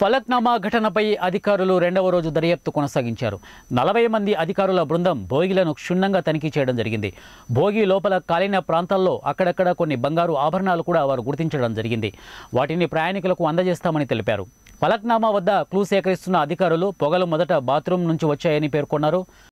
ఫలక్నామా ఘటనపై అధికారులు రెండవ రోజు దర్యాప్తు కొనసాగించారు నలభై మంది అధికారుల బృందం భోగిలను క్షుణ్ణంగా తనిఖీ చేయడం జరిగింది భోగి లోపల కాలిన ప్రాంతాల్లో అక్కడక్కడ కొన్ని బంగారు ఆభరణాలు కూడా వారు గుర్తించడం జరిగింది వాటిని ప్రయాణికులకు అందజేస్తామని తెలిపారు ఫలక్నామా వద్ద క్లూ సేకరిస్తున్న అధికారులు పొగలు మొదట బాత్రూమ్ నుంచి వచ్చాయని పేర్కొన్నారు